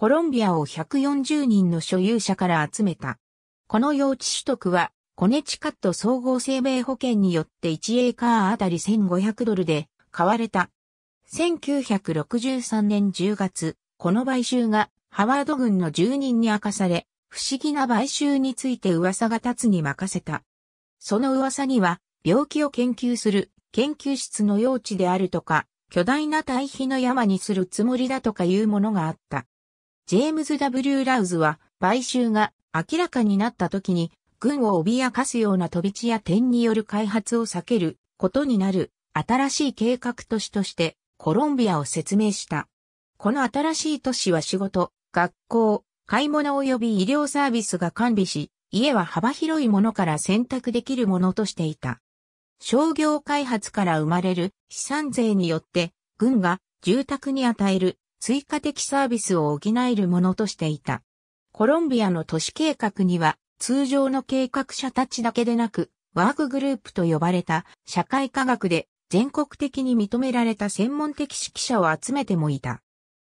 コロンビアを140人の所有者から集めた。この用地取得は、コネチカット総合生命保険によって1エーカーあたり1500ドルで買われた。1963年10月、この買収がハワード軍の住人に明かされ、不思議な買収について噂が立つに任せた。その噂には、病気を研究する研究室の用地であるとか、巨大な堆肥の山にするつもりだとかいうものがあった。ジェームズ・ W・ ラウズは、買収が明らかになった時に、軍を脅かすような飛び地や点による開発を避けることになる新しい計画都市としてコロンビアを説明した。この新しい都市は仕事、学校、買い物及び医療サービスが完備し、家は幅広いものから選択できるものとしていた。商業開発から生まれる資産税によって、軍が住宅に与える追加的サービスを補えるものとしていた。コロンビアの都市計画には通常の計画者たちだけでなく、ワークグループと呼ばれた社会科学で全国的に認められた専門的指揮者を集めてもいた。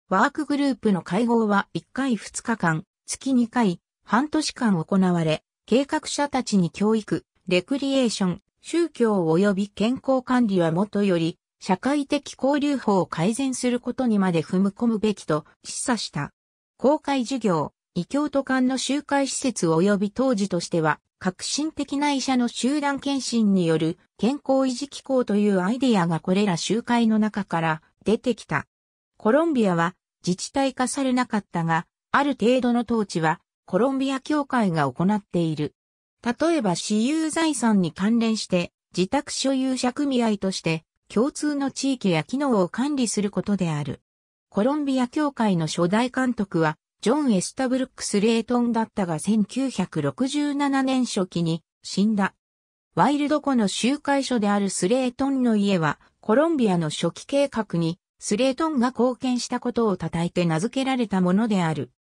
ワークグループの会合は1回2日間、月2回、半年間行われ、計画者たちに教育、レクリエーション、宗教及び健康管理はもとより、社会的交流法を改善することにまで踏み込むべきと示唆した。公開授業、異教徒間の集会施設及び当時としては、革新的な医者の集団検診による健康維持機構というアイデアがこれら集会の中から出てきた。コロンビアは自治体化されなかったが、ある程度の統治はコロンビア協会が行っている。例えば私有財産に関連して自宅所有者組合として共通の地域や機能を管理することである。コロンビア協会の初代監督は、ジョン・エスタブルックス・レイトンだったが1967年初期に死んだ。ワイルド湖の集会所であるスレイトンの家は、コロンビアの初期計画にスレイトンが貢献したことを称えて名付けられたものである。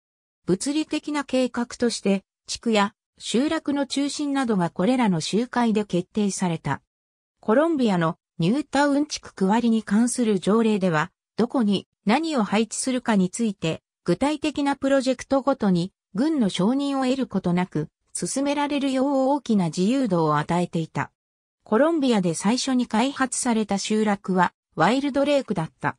物理的な計画として、地区や集落の中心などがこれらの集会で決定された。コロンビアのニュータウン地区区割りに関する条例では、どこに何を配置するかについて、具体的なプロジェクトごとに軍の承認を得ることなく、進められるよう大きな自由度を与えていた。コロンビアで最初に開発された集落はワイルドレイクだった。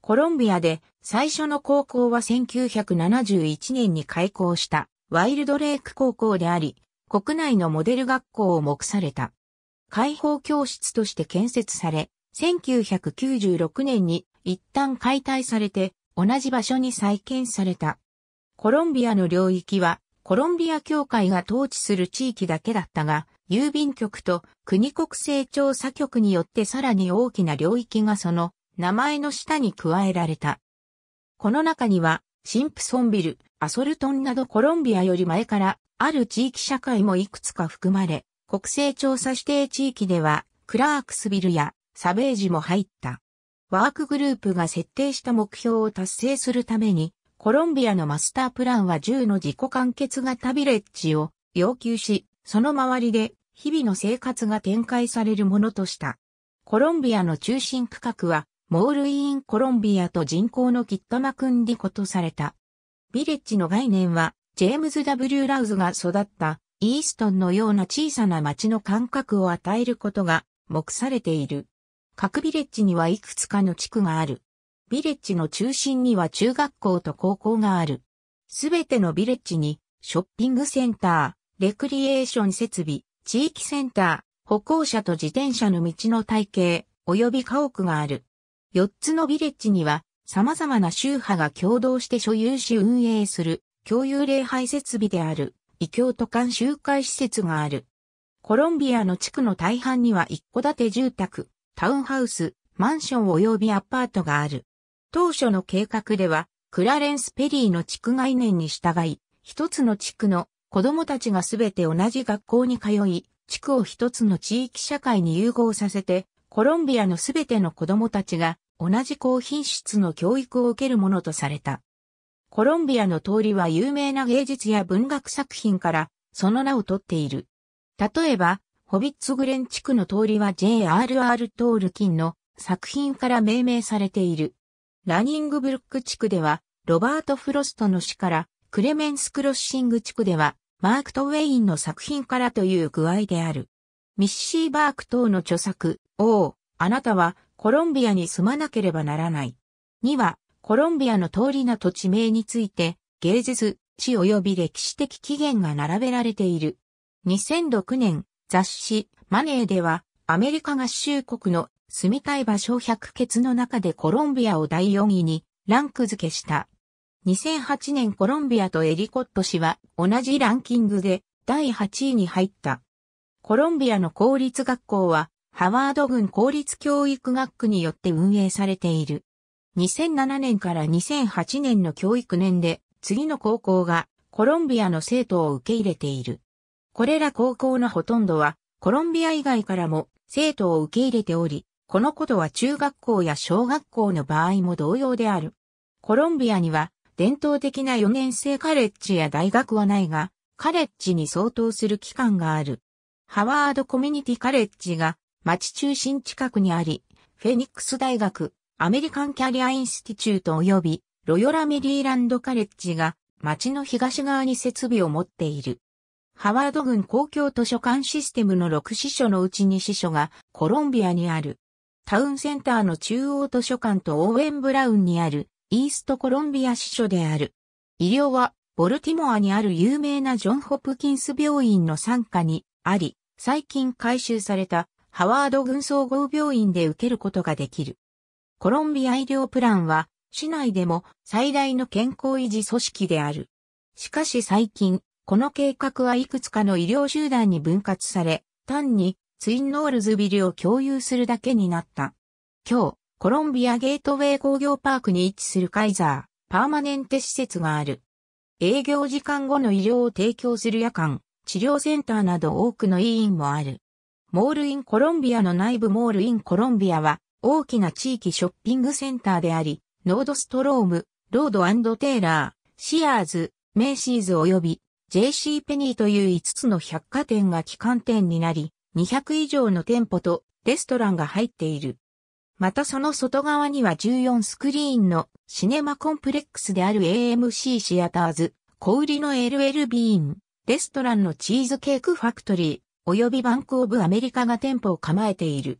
コロンビアで最初の高校は1971年に開校したワイルドレイク高校であり、国内のモデル学校を目された。開放教室として建設され、1996年に一旦解体されて同じ場所に再建された。コロンビアの領域はコロンビア協会が統治する地域だけだったが、郵便局と国国勢調査局によってさらに大きな領域がその名前の下に加えられた。この中には、シンプソンビル、アソルトンなどコロンビアより前からある地域社会もいくつか含まれ、国勢調査指定地域では、クラークスビルやサベージも入った。ワークグループが設定した目標を達成するために、コロンビアのマスタープランは10の自己完結型ビレッジを要求し、その周りで日々の生活が展開されるものとした。コロンビアの中心区画は、モール・イーン・コロンビアと人口のキットマクンディコとされた。ビレッジの概念は、ジェームズ・ W・ ラウズが育ったイーストンのような小さな町の感覚を与えることが目されている。各ビレッジにはいくつかの地区がある。ビレッジの中心には中学校と高校がある。すべてのビレッジにショッピングセンター、レクリエーション設備、地域センター、歩行者と自転車の道の体系、及び家屋がある。4つのビレッジには様々な宗派が共同して所有し運営する共有礼拝設備である。異教徒間集会施設がある。コロンビアの地区の大半には一戸建て住宅、タウンハウス、マンション及びアパートがある。当初の計画では、クラレンス・ペリーの地区概念に従い、一つの地区の子供たちがすべて同じ学校に通い、地区を一つの地域社会に融合させて、コロンビアのすべての子供たちが同じ高品質の教育を受けるものとされた。コロンビアの通りは有名な芸術や文学作品からその名を取っている。例えば、ホビッツグレン地区の通りは J.R.R. トールキンの作品から命名されている。ラニングブルック地区では、ロバート・フロストの詩から、クレメンス・クロッシング地区では、マーク・トウェインの作品からという具合である。ミッシー・バーク等の著作、おお、あなたはコロンビアに住まなければならない。には、コロンビアの通りな土地名について、芸術、地及び歴史的起源が並べられている。2006年、雑誌、マネーでは、アメリカ合衆国の住みたい場所百欠の中でコロンビアを第4位にランク付けした。2008年コロンビアとエリコット氏は同じランキングで第8位に入った。コロンビアの公立学校はハワード郡公立教育学区によって運営されている。2007年から2008年の教育年で、次の高校がコロンビアの生徒を受け入れている。これら高校のほとんどは、コロンビア以外からも生徒を受け入れており、このことは中学校や小学校の場合も同様である。コロンビアには伝統的な4年生カレッジや大学はないが、カレッジに相当する機関がある。ハワードコミュニティカレッジが町中心近くにあり、フェニックス大学、アメリカンキャリアインスティチュート及びロヨラメリーランドカレッジが町の東側に設備を持っている。ハワード郡公共図書館システムの6支所のうち2支所がコロンビアにある。タウンセンターの中央図書館とオーウェンブラウンにあるイーストコロンビア支所である。医療はボルティモアにある有名なジョン・ホプキンス病院の傘下にあり、最近改修されたハワード軍総合病院で受けることができる。コロンビア医療プランは、市内でも最大の健康維持組織である。しかし最近、この計画はいくつかの医療集団に分割され、単にツインノールズビルを共有するだけになった。今日、コロンビアゲートウェイ工業パークに位置するカイザー、パーマネンテ施設がある。営業時間後の医療を提供する夜間、治療センターなど多くの医院もある。モールインコロンビアの内部モールインコロンビアは、大きな地域ショッピングセンターであり、ノードストローム、ロードテイラー、シアーズ、メイシーズ及び JC ペニーという5つの百貨店が基幹店になり、200以上の店舗とレストランが入っている。またその外側には14スクリーンのシネマコンプレックスである AMC シアターズ、小売りの LL ビーン、レストランのチーズケークファクトリー、及びバンクオブアメリカが店舗を構えている。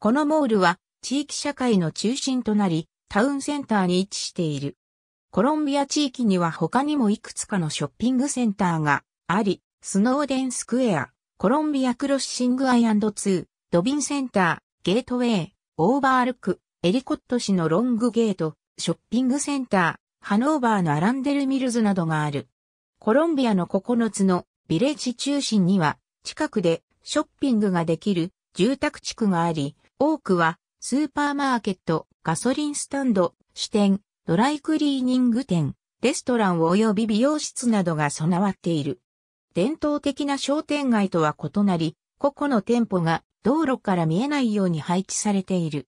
このモールは地域社会の中心となり、タウンセンターに位置している。コロンビア地域には他にもいくつかのショッピングセンターがあり、スノーデンスクエア、コロンビアクロッシングアイア &2、ドビンセンター、ゲートウェイ、オーバールク、エリコット市のロングゲート、ショッピングセンター、ハノーバーのアランデルミルズなどがある。コロンビアの9つのビレッジ中心には近くでショッピングができる住宅地区があり、多くはスーパーマーケット、ガソリンスタンド、支店、ドライクリーニング店、レストラン及び美容室などが備わっている。伝統的な商店街とは異なり、個々の店舗が道路から見えないように配置されている。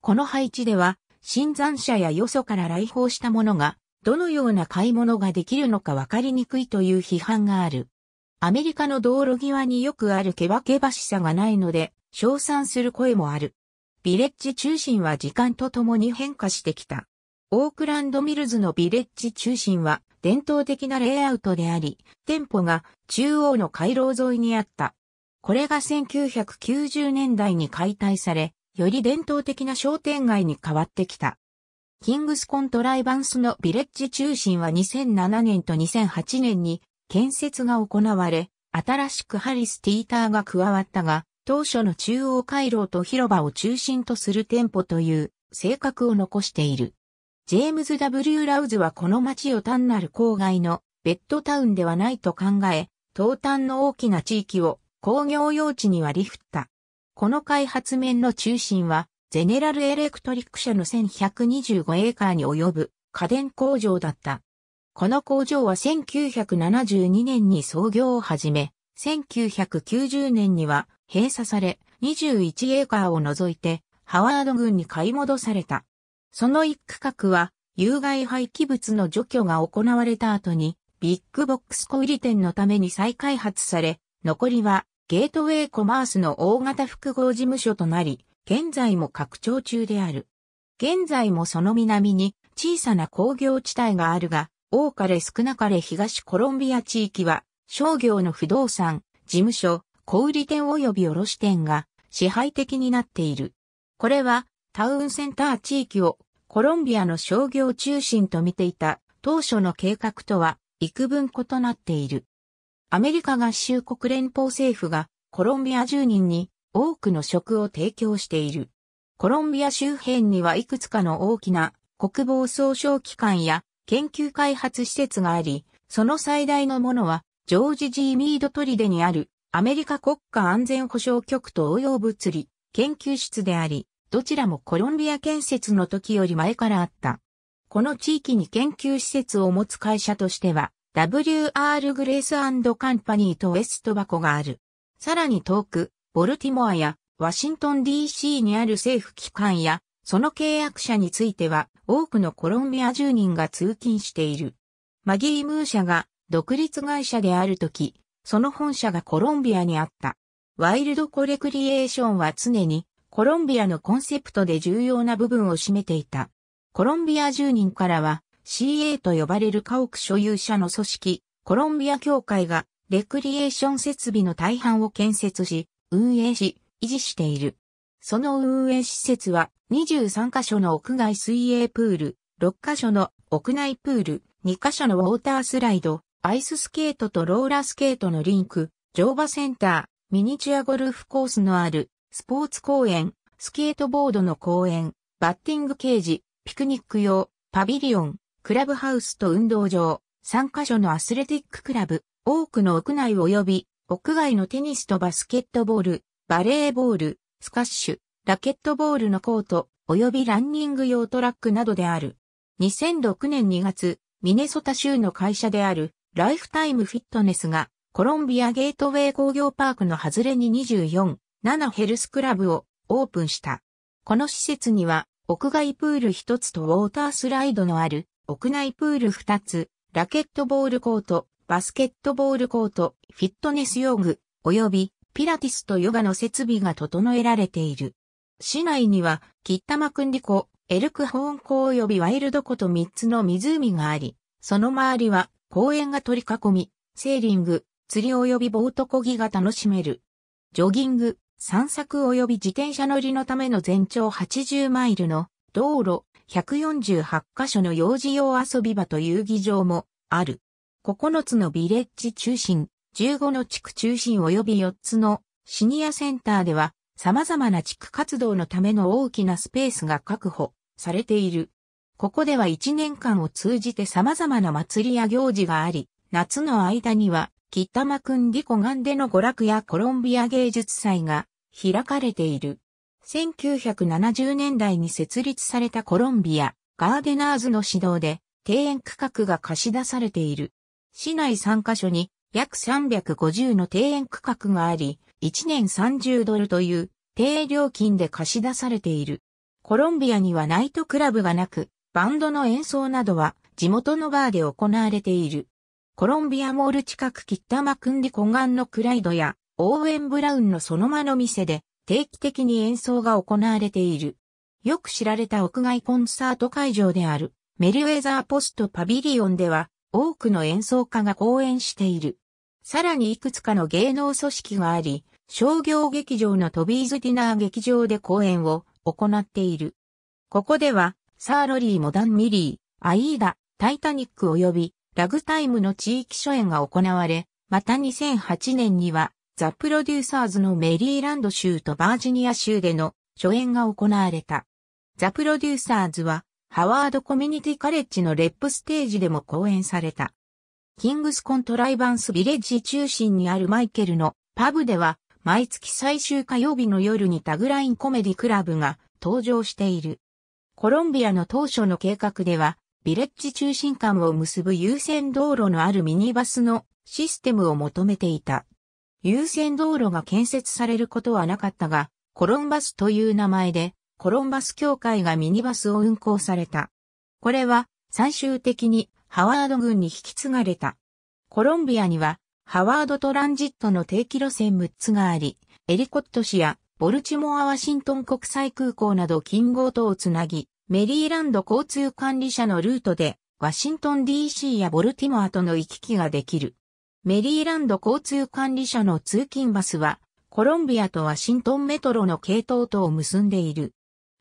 この配置では、新参者やよそから来訪した者が、どのような買い物ができるのかわかりにくいという批判がある。アメリカの道路際によくあるけばけばしさがないので、称賛する声もある。ビレッジ中心は時間とともに変化してきた。オークランドミルズのビレッジ中心は伝統的なレイアウトであり、店舗が中央の回廊沿いにあった。これが1990年代に解体され、より伝統的な商店街に変わってきた。キングスコントライバンスのビレッジ中心は2007年と2008年に建設が行われ、新しくハリス・ティーターが加わったが、当初の中央回廊と広場を中心とする店舗という性格を残している。ジェームズ・ W・ ラウズはこの街を単なる郊外のベッドタウンではないと考え、東端の大きな地域を工業用地に割り振った。この開発面の中心は、ゼネラルエレクトリック社の1125エーカーに及ぶ家電工場だった。この工場は1972年に創業を始め、1990年には閉鎖され、21エーカーを除いて、ハワード郡に買い戻された。その一区画は、有害廃棄物の除去が行われた後に、ビッグボックス小売店のために再開発され、残りは、ゲートウェイコマースの大型複合事務所となり、現在も拡張中である。現在もその南に小さな工業地帯があるが、多かれ少なかれ東コロンビア地域は商業の不動産、事務所、小売店及び卸店が支配的になっている。これはタウンセンター地域をコロンビアの商業中心と見ていた当初の計画とは幾分異なっている。アメリカ合衆国連邦政府がコロンビア住人に多くの職を提供している。コロンビア周辺にはいくつかの大きな国防総省機関や研究開発施設があり、その最大のものはジョージ・ジー・ミード・トリデにあるアメリカ国家安全保障局と応用物理研究室であり、どちらもコロンビア建設の時より前からあった。この地域に研究施設を持つ会社としては、W.R. グレースカンパニーとウェストバコがある。さらに遠く、ボルティモアやワシントン D.C. にある政府機関や、その契約者については多くのコロンビア住人が通勤している。マギー・ムー社が独立会社である時、その本社がコロンビアにあった。ワイルドコレクリエーションは常にコロンビアのコンセプトで重要な部分を占めていた。コロンビア住人からは CA と呼ばれる家屋所有者の組織、コロンビア協会がレクリエーション設備の大半を建設し、運営し、維持している。その運営施設は23カ所の屋外水泳プール、6カ所の屋内プール、2カ所のウォータースライド、アイススケートとローラースケートのリンク、乗馬センター、ミニチュアゴルフコースのある、スポーツ公園、スケートボードの公園、バッティングケージ、ピクニック用、パビリオン、クラブハウスと運動場、3カ所のアスレティッククラブ、多くの屋内及び、屋外のテニスとバスケットボール、バレーボール、スカッシュ、ラケットボールのコート、及びランニング用トラックなどである。2006年2月、ミネソタ州の会社であるライフタイムフィットネスがコロンビアゲートウェイ工業パークの外れに24、7ヘルスクラブをオープンした。この施設には屋外プール1つとウォータースライドのある屋内プール2つ、ラケットボールコート、バスケットボールコート、フィットネス用具、及びピラティスとヨガの設備が整えられている。市内には、キッタマクンディエルクホーン湖及びワイルド湖と3つの湖があり、その周りは公園が取り囲み、セーリング、釣り及びボート漕ぎが楽しめる。ジョギング、散策及び自転車乗りのための全長80マイルの道路148カ所の幼児用遊び場と遊技場もある。9つのビレッジ中心、15の地区中心及び4つのシニアセンターでは様々な地区活動のための大きなスペースが確保されている。ここでは一年間を通じて様々な祭りや行事があり、夏の間には、キッタマクンディコガンでの娯楽やコロンビア芸術祭が開かれている。1970年代に設立されたコロンビア、ガーデナーズの指導で、庭園区画が貸し出されている。市内3カ所に約350の庭園区画があり、1年30ドルという低料金で貸し出されている。コロンビアにはナイトクラブがなく、バンドの演奏などは地元のバーで行われている。コロンビアモール近くキッタマクンディ湖岸のクライドやオーウェン・ブラウンのその間の店で定期的に演奏が行われている。よく知られた屋外コンサート会場であるメルウェザーポストパビリオンでは多くの演奏家が公演している。さらにいくつかの芸能組織があり、商業劇場のトビーズディナー劇場で公演を行っている。ここではサーロリー・モダン・ミリー、アイーダ、タイタニック及びラグタイムの地域初演が行われ、また2008年にはザ・プロデューサーズのメリーランド州とバージニア州での初演が行われた。ザ・プロデューサーズはハワードコミュニティカレッジのレップステージでも公演された。キングスコントライバンスビレッジ中心にあるマイケルのパブでは毎月最終火曜日の夜にタグラインコメディクラブが登場している。コロンビアの当初の計画では、ビレッジ中心間を結ぶ優先道路のあるミニバスのシステムを求めていた。優先道路が建設されることはなかったが、コロンバスという名前で、コロンバス協会がミニバスを運行された。これは最終的にハワード軍に引き継がれた。コロンビアにはハワードトランジットの定期路線6つがあり、エリコット市やボルチモア・ワシントン国際空港など近郊とをつなぎ、メリーランド交通管理者のルートで、ワシントン DC やボルティモアとの行き来ができる。メリーランド交通管理者の通勤バスは、コロンビアとワシントンメトロの系統とを結んでいる。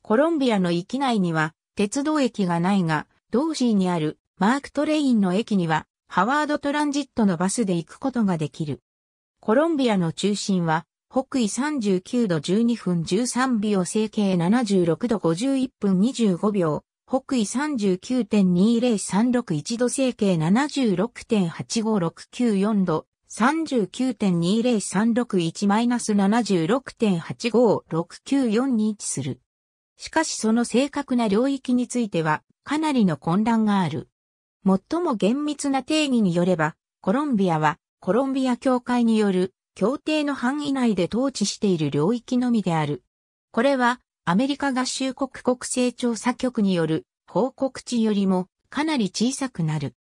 コロンビアの域内には、鉄道駅がないが、同市にあるマークトレインの駅には、ハワードトランジットのバスで行くことができる。コロンビアの中心は、北緯39度12分13秒、整形76度51分25秒、北緯39.20361度、整形76.85694度、39.20361-76.85694に位置する。しかしその正確な領域については、かなりの混乱がある。最も厳密な定義によれば、コロンビアは、コロンビア協会による協定の範囲内で統治している領域のみである。これは、アメリカ合衆国国勢調査局による報告値よりもかなり小さくなる。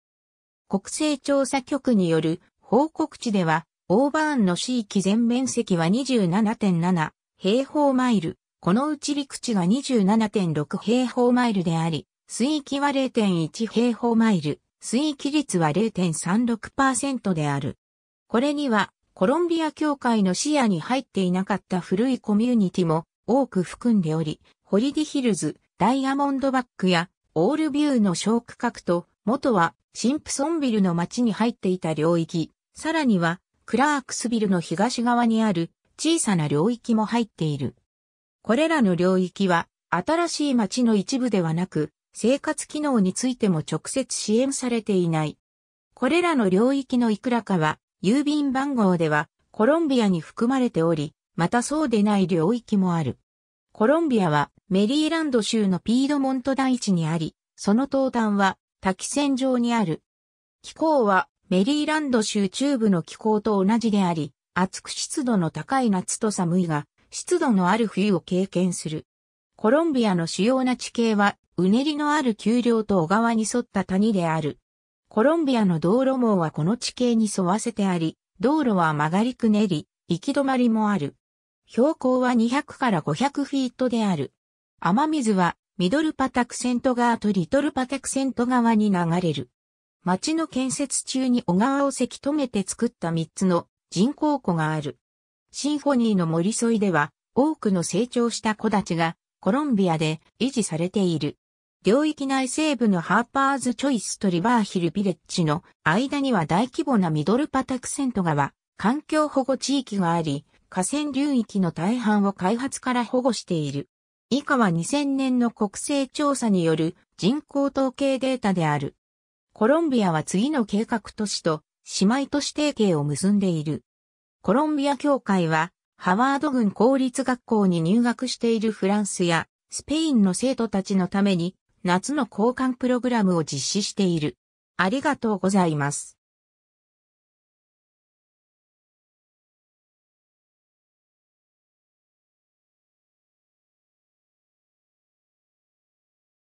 国勢調査局による報告値では、オーバーンの市域全面積は27.7平方マイル、このうち陸地が27.6平方マイルであり、水域は0.1平方マイル、水域率は0.36%である。これにはコロンビア協会の視野に入っていなかった古いコミュニティも多く含んでおり、ホリディヒルズ、ダイヤモンドバックやオールビューの小区画と、元はシンプソンビルの町に入っていた領域、さらにはクラークスビルの東側にある小さな領域も入っている。これらの領域は新しい町の一部ではなく、生活機能についても直接支援されていない。これらの領域のいくらかは郵便番号ではコロンビアに含まれており、またそうでない領域もある。コロンビアはメリーランド州のピードモント大地にあり、その東端は滝線上にある。気候はメリーランド州中部の気候と同じであり、暑く湿度の高い夏と寒いが、湿度のある冬を経験する。コロンビアの主要な地形は、うねりのある丘陵と小川に沿った谷である。コロンビアの道路網はこの地形に沿わせてあり、道路は曲がりくねり、行き止まりもある。標高は200から500フィートである。雨水はミドルパタクセント川とリトルパタクセント川に流れる。町の建設中に小川をせき止めて作った3つの人工湖がある。シンフォニーの森沿いでは多くの成長した木立がコロンビアで維持されている。領域内西部のハーパーズチョイスとリバーヒルビレッジの間には大規模なミドルパタクセント川、環境保護地域があり、河川流域の大半を開発から保護している。以下は2000年の国勢調査による人口統計データである。コロンビアは次の計画都市と姉妹都市提携を結んでいる。コロンビア協会は、ハワード郡公立学校に入学しているフランスやスペインの生徒たちのために夏の交換プログラムを実施している。ありがとうございます。